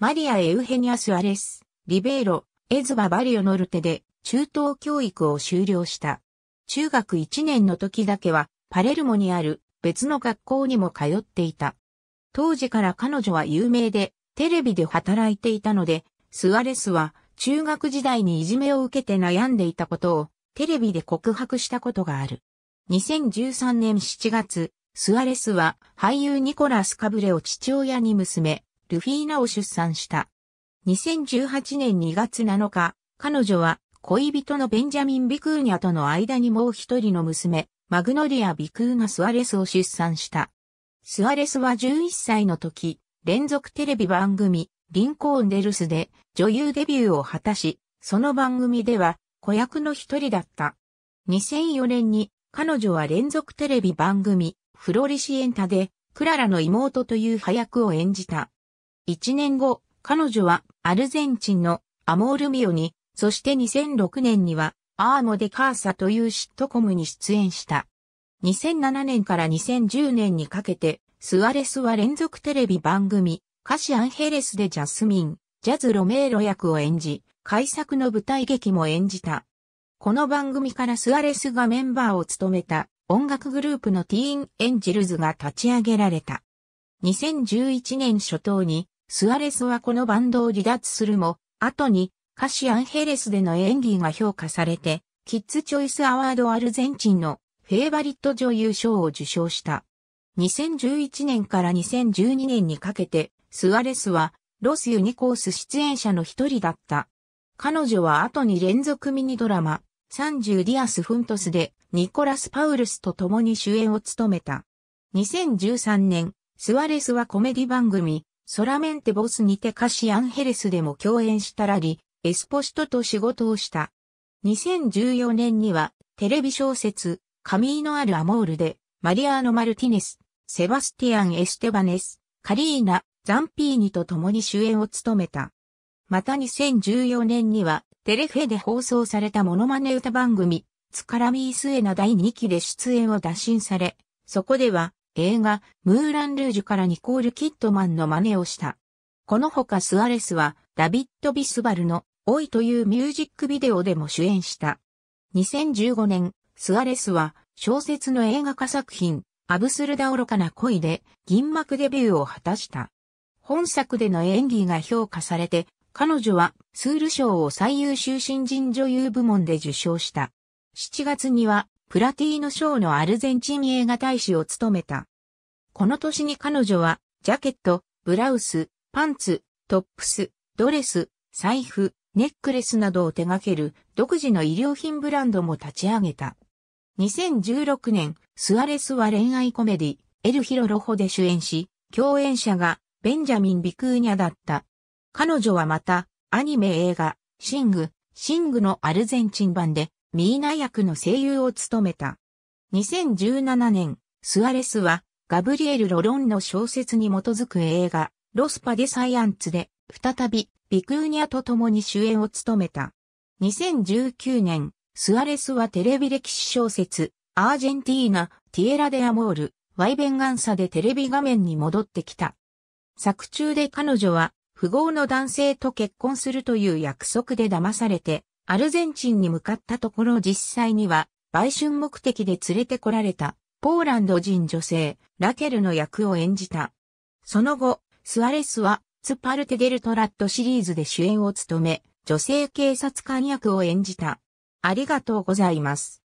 マリア・エウヘニアス・アレス、リベーロ、エズバ・バリオ・ノルテで中等教育を修了した。中学1年の時だけはパレルモにある別の学校にも通っていた。当時から彼女は有名でテレビで働いていたので、スアレスは中学時代にいじめを受けて悩んでいたことをテレビで告白したことがある。2013年7月、スアレスは俳優ニコラス・カブレを父親に娘、ルフィーナを出産した。2018年2月7日、彼女は恋人のベンジャミン・ビクーニャとの間にもう一人の娘、マグノリア・ビクーナ・スアレスを出産した。スアレスは11歳の時、連続テレビ番組、リンコーン・デルスで女優デビューを果たし、その番組では子役の一人だった。2004年に彼女は連続テレビ番組、フロリシエンタで、クララの妹という派役を演じた。1年後、彼女はアルゼンチンのアモールミオに、そして2006年にはアーモデカーサというシットコムに出演した。2007年から2010年にかけて、スアレスは連続テレビ番組、歌詞アンヘレスでジャスミン、ジャズ・ロメーロ役を演じ、改作の舞台劇も演じた。この番組からスアレスがメンバーを務めた音楽グループのティーン・エンジェルズが立ち上げられた。2011年初頭にスアレスはこのバンドを離脱するも、後にカシアンヘレスでの演技が評価されて、キッズチョイスアワードアルゼンチンのフェイバリット女優賞を受賞した。2011年から2012年にかけて、スアレスはロスユニコース出演者の一人だった。彼女は後に連続ミニドラマ、30ディアス・フントスでニコラス・パウルスと共に主演を務めた。2013年、スアレスはコメディ番組、ソラメンテボスにてカシアンヘレスでも共演したらり、エスポストと仕事をした。2014年には、テレビ小説、カミーノアル・アモールで、マリアーノ・マルティネス、セバスティアン・エステバネス、カリーナ、ザンピーニと共に主演を務めた。また2014年には、テレフェで放送されたモノマネ歌番組、ツカラミースエナ第2期で出演を打診され、そこでは、映画、ムーラン・ルージュからニコール・キットマンの真似をした。このほかスアレスは、ダビッド・ビスバルの、おいというミュージックビデオでも主演した。2015年、スアレスは、小説の映画化作品、アブスルダ愚かな恋で、銀幕デビューを果たした。本作での演技が評価されて、彼女は、スール賞を最優秀新人女優部門で受賞した。7月には、プラティーノ賞のアルゼンチン映画大使を務めた。この年に彼女は、ジャケット、ブラウス、パンツ、トップス、ドレス、財布、ネックレスなどを手掛ける独自の衣料品ブランドも立ち上げた。2016年、スアレスは恋愛コメディ、エルヒロロホで主演し、共演者がベンジャミン・ビクーニャだった。彼女はまた、アニメ映画、シング、シングのアルゼンチン版で、ミーナ役の声優を務めた。2017年、スアレスはガブリエル・ロロンの小説に基づく映画、ロスパ・デ・サイアンツで、再び、ビクーニャと共に主演を務めた。2019年、スアレスはテレビ歴史小説、アージェンティーナ、ティエラ・デ・アモール、ワイベンガンサでテレビ画面に戻ってきた。作中で彼女は、富豪の男性と結婚するという約束で騙されて、アルゼンチンに向かったところ実際には、売春目的で連れてこられたポーランド人女性、ラケルの役を演じた。その後、スアレスは、ツパルテ・デルトラットシリーズで主演を務め、女性警察官役を演じた。ありがとうございます。